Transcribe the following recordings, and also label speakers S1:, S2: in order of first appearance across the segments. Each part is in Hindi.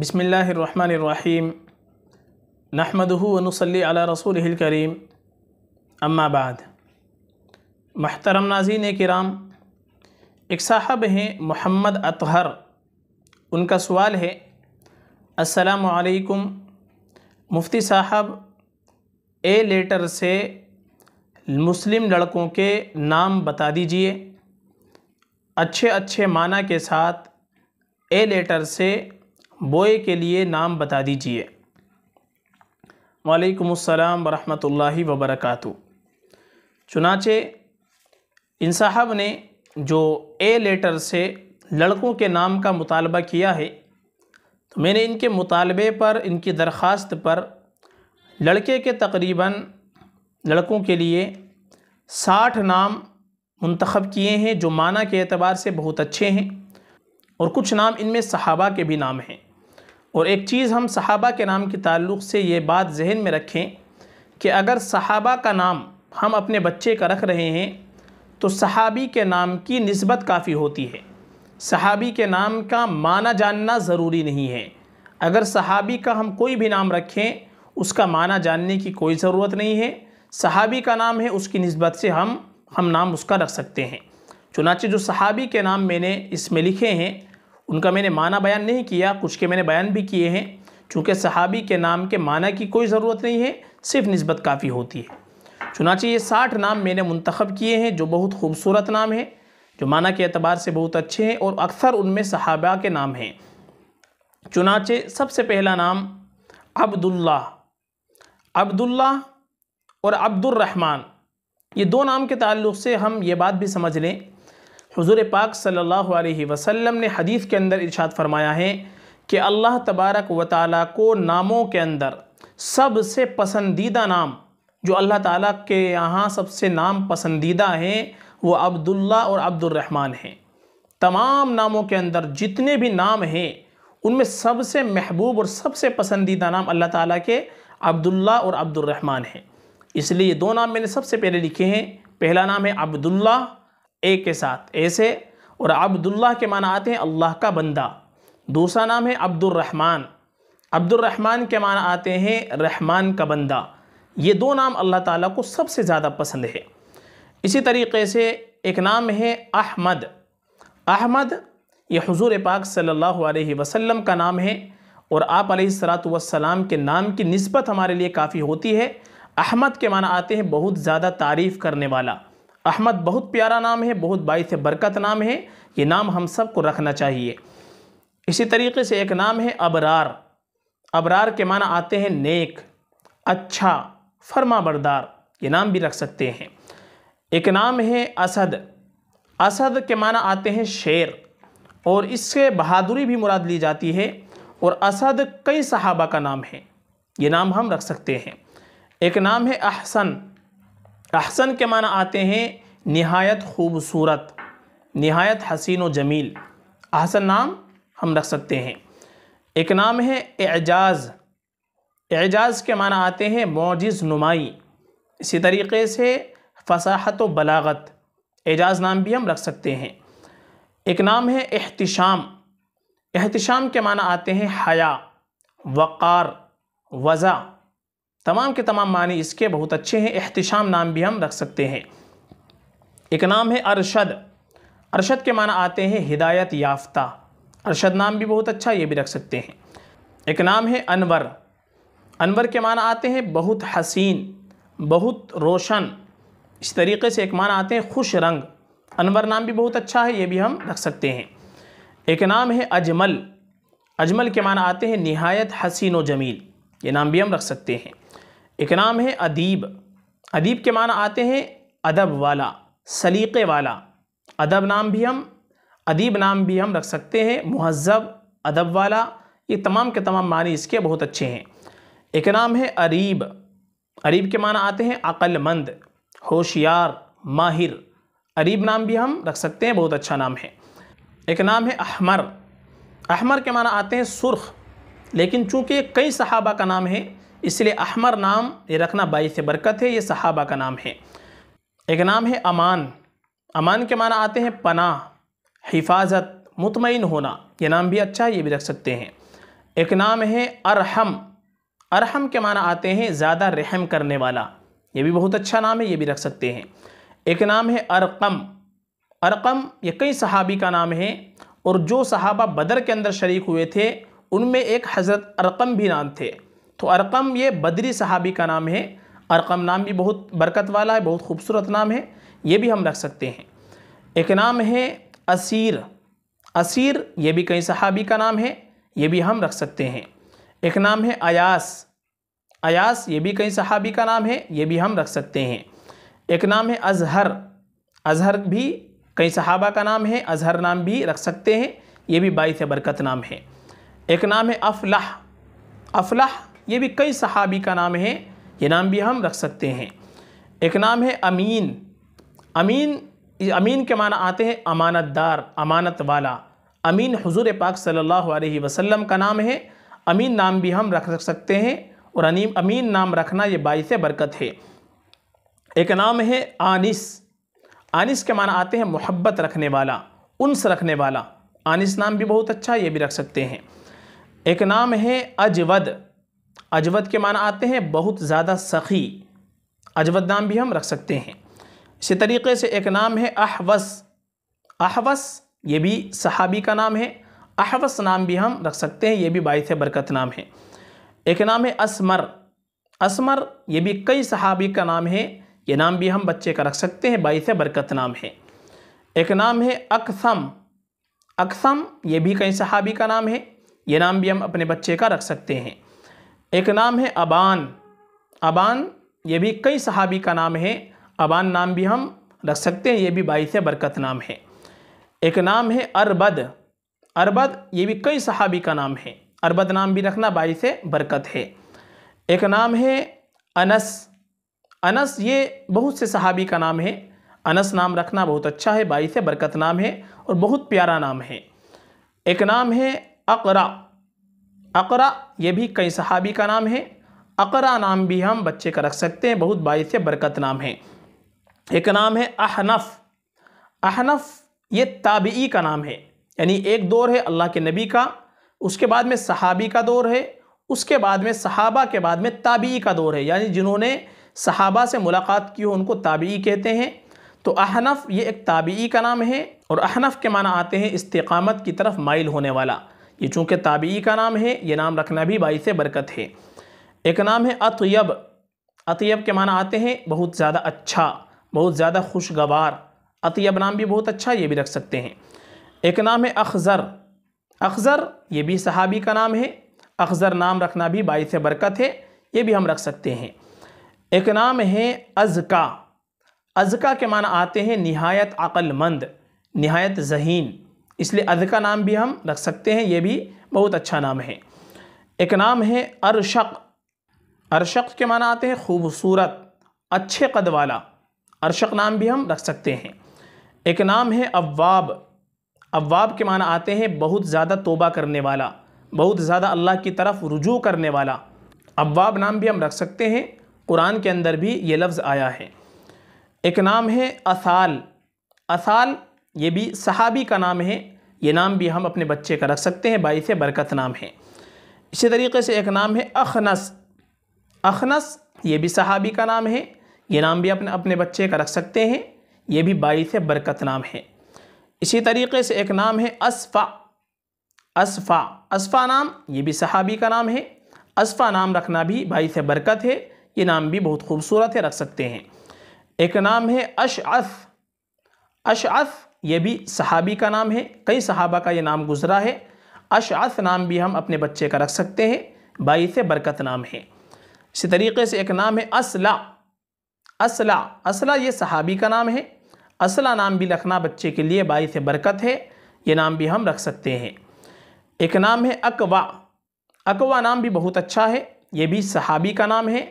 S1: बसमीम नहमदूनसली रसूल करीम अम्माबाद महतरम नाजीन कराम एक साहब हैं मोहम्मद अतहर उनका सवाल है असलकुम मुफ्ती साहब ए लेटर से मुस्लिम लड़कों के नाम बता दीजिए अच्छे अच्छे माना के साथ ए लेटर से बोए के लिए नाम बता दीजिए वालेकुम वरहमतुल्लाहि वबरकातु चुनाचे इन साहब ने जो ए लेटर से लड़कों के नाम का मुतालबा किया है तो मैंने इनके मुतालबे पर इनकी दरख्वास्त पर लड़के के तकरीबन लड़कों के लिए साठ नाम मंतखब किए हैं जो माना के अतबार से बहुत अच्छे हैं और कुछ नाम इनमें सहाबा के भी नाम हैं और एक चीज़ हम सहाबा के नाम के ताल्लुक़ से ये बात जहन में रखें कि अगर सहाबा का नाम हम अपने बच्चे का रख रहे हैं तो सहाबी के नाम की नस्बत काफ़ी होती है सहाबी के नाम का माना जानना ज़रूरी नहीं है अगर सहाबी का हम कोई भी नाम रखें उसका माना जानने की कोई ज़रूरत नहीं है सहाबी का नाम है उसकी नस्बत से हम हम नाम उसका रख सकते हैं चुनाचे जो सहाबी के नाम मैंने इसमें लिखे हैं उनका मैंने माना बयान नहीं किया कुछ के मैंने बयान भी किए हैं चूँकि सहाबी के नाम के माना की कोई ज़रूरत नहीं है सिर्फ नस्बत काफ़ी होती है चुनाचे ये साठ नाम मैंने मंतखब किए हैं जो बहुत खूबसूरत नाम है जो माना के अतबार से बहुत अच्छे हैं और अक्सर उनमें सहाबा के नाम हैं चुनाचे सबसे पहला नाम अब्दुल्ला अब्दुल्ला और अब्दुलरहमान ये दो नाम के ताल्लुक से हम ये बात भी समझ लें हुजूर पाक सल्लल्लाहु अलैहि वसल्लम ने हदीस के अंदर इरशाद फरमाया है कि अल्लाह तबारक व ताली को नामों के अंदर सबसे पसंदीदा नाम जो अल्लाह ताला के यहाँ सबसे नाम पसंदीदा हैं वो अब्दुल्ला और अब्दुलरहमान हैं तमाम नामों के अंदर जितने भी नाम हैं उनमें सबसे महबूब और सबसे पसंदीदा नाम अल्लाह ताला के अब्दुल्ला और अब्दुलरहमान हैं इसलिए ये दो नाम मैंने सबसे पहले लिखे हैं पहला नाम है अब्दुल्ला ए के साथ ए से और अब्दुल्ला के माना आते हैं अल्लाह का बंदा दूसरा नाम है अब्दुलरहमान अब्दुलरहमान के माना आते हैं रहमान का बंदा ये दो नाम अल्लाह ताला को सबसे ज़्यादा पसंद है इसी तरीके से एक नाम है अहमद अहमद ये हुजूर पाक सल्लल्लाहु अलैहि वसल्लम का नाम है और आप सलाम के नाम की नस्बत हमारे लिए काफ़ी होती है अहमद के माना आते हैं बहुत ज़्यादा तारीफ़ करने वाला अहमद बहुत प्यारा नाम है बहुत से बरकत नाम है ये नाम हम सब को रखना चाहिए इसी तरीके से एक नाम है अबरार अबरार के माना आते हैं नेक अच्छा फर्मा बरदार ये नाम भी रख सकते हैं एक नाम है असद असद के माना आते हैं शेर और इससे बहादुरी भी मुराद ली जाती है और असद कई सहाबा का नाम है ये नाम हम रख सकते हैं एक नाम है अहसन अहसन के माना आते हैं नहायत खूबसूरत नहायत हसीन व जमील अहसन नाम हम रख सकते हैं एक नाम है एजाज़ एजाज़ के माना आते हैं मोजिज़ नुमाई इसी तरीके से फसाहत व बलागत एजाज़ नाम भी हम रख सकते हैं एक नाम है एहतिशाम एहतिशाम के माना आते हैं हया वक़ार वज़ा तमाम के तमाम मानी इसके बहुत अच्छे हैं एहतिशाम नाम भी हम रख सकते हैं एक नाम है अरशद अरशद के माना आते हैं हिदायत याफ्ता अरशद नाम भी बहुत अच्छा ये भी रख सकते हैं एक नाम है अनवर अनवर के माना आते हैं बहुत हसीन बहुत रोशन इस तरीके से एक माना आते हैं खुश रंग अनवर नाम भी बहुत अच्छा है ये भी हम रख सकते हैं एक नाम है अजमल अजमल के माना आते हैं नहायत हसीन व जमील ये नाम भी हम रख सकते हैं एक नाम है अदीब अदीब के माना आते हैं अदब वाला सलीक़े वाला अदब नाम भी हम अदीब नाम भी हम रख सकते हैं महजब अदब वाला ये तमाम के तमाम मानी इसके बहुत अच्छे हैं एक नाम है अरीब अरीब के माना आते हैं अक्लमंद होशियार माहिर अरीब नाम भी हम रख सकते हैं बहुत अच्छा नाम है एक नाम है अहमर अहमर के माना आते हैं सुर्ख लेकिन चूँकि कई सहाबा का नाम है इसलिए अहमर नाम ये रखना बाई से बरकत है ये सहाबा का नाम है एक नाम है अमान अमान के माना आते हैं पना हिफाजत मुतमिन होना ये नाम भी अच्छा है ये भी रख सकते हैं एक नाम है अरहम अरहम के माना आते हैं ज़्यादा रहम करने वाला ये भी बहुत अच्छा नाम है ये भी रख सकते हैं एक नाम है अरकम अरकम ये कई सहाबी का नाम है और जो सहाबा बदर के अंदर शरीक हुए थे उनमें एक हज़रत अरकम भी नाम थे तो अरकम ये बदरी सहाबी का नाम है अरकम नाम भी बहुत बरकत वाला है बहुत खूबसूरत नाम है ये भी हम रख सकते हैं एक नाम है असीर असीर ये भी कई सहाबी का नाम है ये भी हम रख सकते हैं एक नाम है अयास अयास ये भी कई सहाबी का नाम है ये भी हम रख सकते हैं एक नाम है अजहर अजहर भी कई सहाबा का नाम है अजहर नाम भी रख सकते हैं ये भी बाईस बरकत नाम है एक नाम है अफलाह अफलाह ये भी कई सहाबी का नाम है ये नाम भी हम रख सकते हैं एक नाम है अमीन अमीन अमीन के माना आते हैं अमानतदार अमानत वाला अमीन हुजूर पाक सल्लल्लाहु अलैहि वसल्लम का नाम है अमीन नाम भी हम रख सकते हैं और अनीम अमीन नाम रखना ये बायस बरकत है एक नाम है आनिस आनिस के माना आते हैं मोहब्बत रखने वाला उनस रखने वाला आनिस नाम भी बहुत अच्छा ये भी रख सकते हैं एक नाम है अजवद अजवद के माना आते हैं बहुत ज़्यादा सखी अजवद नाम भी हम रख सकते हैं इसी तरीके से एक नाम है अहवस अहवस ये भी सहाबी का नाम है अहवस नाम भी हम रख सकते हैं ये भी बाईस बरकत नाम है एक नाम है असमर असमर ये भी कई सहाबी का नाम है ये नाम भी हम बच्चे का रख सकते हैं बाईस बरकत नाम है एक नाम है अकसम अकसम ये भी कई सहाबी का नाम है ये नाम भी हम अपने बच्चे का रख सकते हैं एक नाम है अबान अबान ये भी कई सहाबी का नाम है अबान नाम भी हम रख सकते हैं ये भी बाईस बरकत नाम है एक नाम है अरबद अरबद ये भी कई सहाबी का नाम है अरबद नाम भी रखना बाईस बरकत है एक नाम है अनस अनस ये बहुत से सहाबी का नाम है अनस नाम रखना बहुत अच्छा है बाईस बरकत नाम है और बहुत प्यारा नाम है एक नाम है अकरा अकरा ये भी कई सहाबी का नाम है अकरा नाम भी हम बच्चे का रख सकते हैं बहुत से बरकत नाम है एक नाम है अहनफ़ अहनफ़ ये ताबी का नाम है यानी एक दौर है अल्लाह के नबी का उसके बाद में सहाबी का दौर है उसके बाद में सहाबा के बाद में ताबी का दौर है यानी जिन्होंने सहाबा से मुलाकात की हो उनको ताबी कहते हैं तो अहनफ़ ये एक ताबी का नाम है और अहनफ़ के माना आते हैं इस्तकामत की तरफ माइल होने वाला ये चूँकि ताबी का नाम है ये नाम रखना भी बाई से बरकत है एक नाम है अतयब अतयब के माना आते हैं बहुत ज़्यादा अच्छा बहुत ज़्यादा खुशगवार अतयब नाम भी बहुत अच्छा ये भी रख सकते हैं एक नाम है अखज़र अखज़र ये भी सहाबी का नाम है अखज़र नाम रखना भी बाई से बरकत है ये भी हम रख सकते हैं एक नाम है अजका अजका के माना आते हैं नहायत अक्लमंद नहायत जहीन इसलिए अध का नाम भी हम रख सकते हैं ये भी बहुत अच्छा नाम है एक नाम है अरशक अरशक के माना आते हैं खूबसूरत अच्छे कद वाला अरशक नाम भी हम रख सकते हैं एक नाम है अवाब अवाब के माना आते हैं बहुत ज़्यादा तोबा करने वाला बहुत ज़्यादा अल्लाह की तरफ रुजू करने वाला अवाब नाम भी हम रख सकते हैं कुरान के अंदर भी ये लफ्ज़ आया है एक नाम है असाल असाल ये भी सहाबी का नाम है ये नाम भी हम अपने बच्चे का रख सकते हैं बाईस बरकत नाम है इसी तरीके से एक नाम है अखनस अखनस ये भी सहाबी का नाम है ये नाम भी अपने अपने बच्चे का रख सकते हैं ये भी बाईस बरकत नाम है इसी तरीके से एक नाम है असफ़ा असफ़ा असफ़ा नाम ये भी सहाबी का नाम है असफ़ा नाम रखना भी बाईस बरकत है ये नाम भी बहुत खूबसूरत है रख सकते हैं एक नाम है अशअ अशअ ये भी सहाबी का नाम है कई सहाबा का ये नाम गुजरा है अशास नाम भी हम अपने बच्चे का रख सकते हैं बाई से बरकत नाम है इसी तरीके से एक नाम है असला असला असला ये सहाबी का नाम है असला नाम भी रखना बच्चे के लिए बाई से बरकत है ये नाम भी हम रख सकते हैं एक नाम है अकवा अकवा नाम भी बहुत अच्छा है ये भी सहाबी का नाम है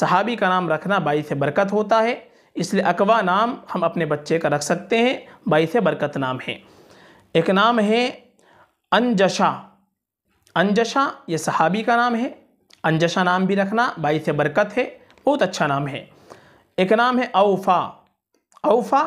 S1: सहाबी का नाम रखना बाई से बरकत होता है इसलिए अकवा नाम हम अपने बच्चे का रख सकते हैं बाई से बरकत नाम है एक नाम है अनजशा अनजशा ये सहाबी का नाम है अनजशा नाम भी रखना बाई से बरकत है बहुत अच्छा नाम है एक नाम है अवफा अवफा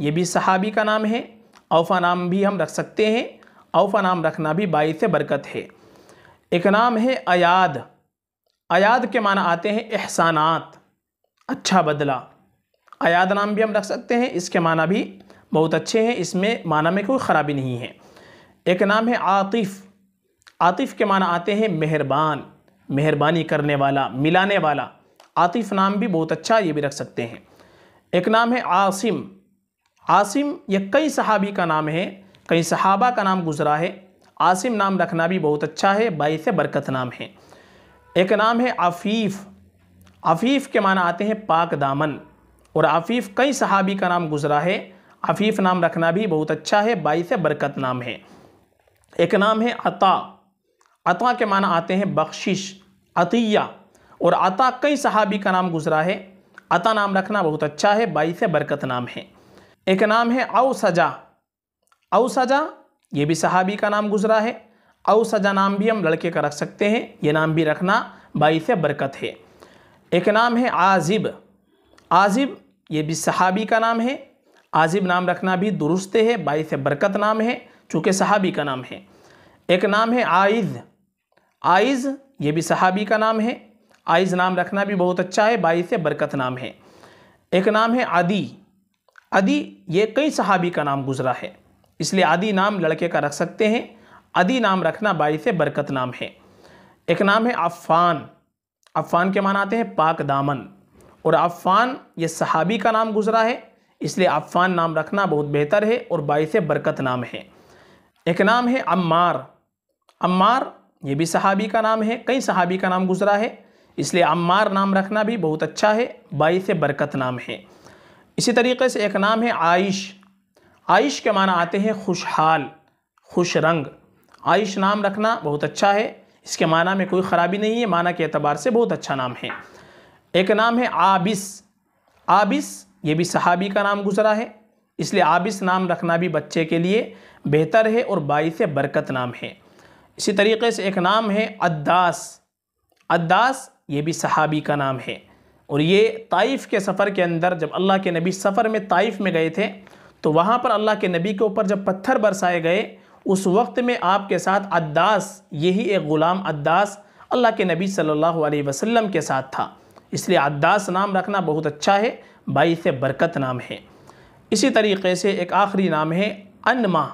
S1: ये भी सहाबी का नाम है अवफा नाम भी हम रख सकते हैं अवफा नाम रखना भी बाई से बरकत है एक नाम है अयाद अयाद के माना आते हैं एहसानात अच्छा बदला आयाद नाम भी हम रख सकते हैं इसके माना भी बहुत अच्छे हैं इसमें माना में कोई ख़राबी नहीं है एक नाम है आतिफ़ आतिफ़ के माना आते हैं मेहरबान मेहरबानी करने वाला मिलाने वाला आतिफ़ नाम भी बहुत अच्छा ये भी रख सकते हैं एक नाम है आसिम आसिम ये कई सहाबी का नाम है कई सहाबा का नाम गुजरा है आसिम नाम रखना भी बहुत अच्छा है बाईस बरकत नाम है एक नाम है आफ़ीफ़ आफ़ीफ़ के माना आते हैं पाक दामन और आफीफ़ कई सहाबी का नाम गुजरा है आफीफ़ नाम रखना भी बहुत अच्छा है बाईस बरकत नाम है एक नाम है अता अता के माना आते हैं बख्शिश अतिया और अता कई सहाबी का नाम गुजरा है अता नाम रखना बहुत अच्छा है बाईस बरकत नाम है एक नाम है अवसजा सजा अव सजा ये भी सहाबी का नाम गुजरा है अवसजा सजा नाम भी हम लड़के का रख सकते हैं ये नाम भी रखना बाईस बरकत है एक नाम है आजिब आजिब ये भी सहाबी का नाम है आजिब नाम रखना भी दुरुस्त है बाईस बरकत नाम है चूँकि सहाबी का नाम है एक नाम है आइज़ आइज़ ये भी सहाबी का नाम है आइज़ नाम रखना भी बहुत अच्छा है बाईस बरकत नाम है एक नाम है आदि आदि ये कई सहाबी का नाम गुजरा है इसलिए आदि नाम लड़के का रख सकते हैं आदि नाम रखना बाईस बरकत नाम है एक नाम है अफ़ान अफ़ान के मान आते हैं पाक दामन और अफ़ान ये सहाबी का नाम गुजरा है इसलिए अफ़ान नाम रखना बहुत बेहतर है और बायस बरकत नाम है एक नाम है अम्मार अम्मार ये भी सहाबी का नाम है कई सहाबी का नाम गुजरा है इसलिए अम्मार नाम रखना भी बहुत अच्छा है बायस बरकत नाम है इसी तरीके से एक नाम है आयश आयश के माना आते हैं खुशहाल खुश रंग आयश नाम रखना बहुत अच्छा है इसके माना में कोई ख़राबी नहीं है माना के अतबार से बहुत अच्छा नाम है एक नाम है आबिस आबिस ये भी सहाबी का नाम गुजरा है इसलिए आबिस नाम रखना भी बच्चे के लिए बेहतर है और बाईस बरकत नाम है इसी तरीके से एक नाम है अद्दास अद्दास ये भी सहाबी का नाम है और ये ताइफ़ के सफ़र के अंदर जब अल्लाह के नबी सफ़र में ताइफ़ में गए थे तो वहाँ पर अल्लाह के नबी के ऊपर जब पत्थर बरसाए गए उस वक्त में आपके साथ अद्दास यही एक ग़ुलाम अद्दास अल्लाह के नबी सल्लल्लाहु अलैहि वसल्लम के साथ था इसलिए अद्दास नाम रखना बहुत अच्छा है बाई से बरकत नाम है इसी तरीके से एक आखिरी नाम है अनमा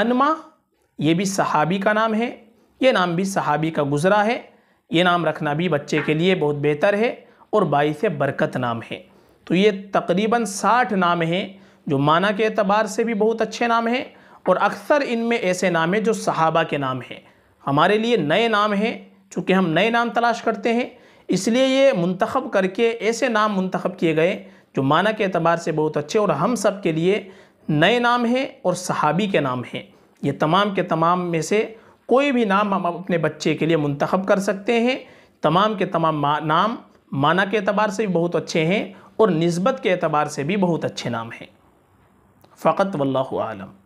S1: अनमा ये भी सहाबी का नाम है ये नाम भी सहाबी का गुज़रा है ये नाम रखना भी बच्चे के लिए बहुत बेहतर है और बाई से बरकत नाम है तो ये तकरीबन साठ नाम हैं जो माना के अतबार से भी बहुत अच्छे नाम हैं और अक्सर इनमें ऐसे नाम हैं जो सहाबा के नाम हैं हमारे लिए नए नाम हैं चूँकि हम नए नाम तलाश करते हैं इसलिए ये मंतखब करके ऐसे नाम मंतखब किए गए जो माना के अतबार से बहुत अच्छे और हम सब के लिए नए नाम हैं और सहाबी के नाम हैं ये तमाम के तमाम में से कोई भी नाम हम अपने बच्चे के लिए मंतखब कर सकते हैं तमाम के तमाम नाम माना के अतबार से भी बहुत अच्छे हैं और नस्बत के अतबार से भी बहुत अच्छे नाम हैं फ़कत वल्लम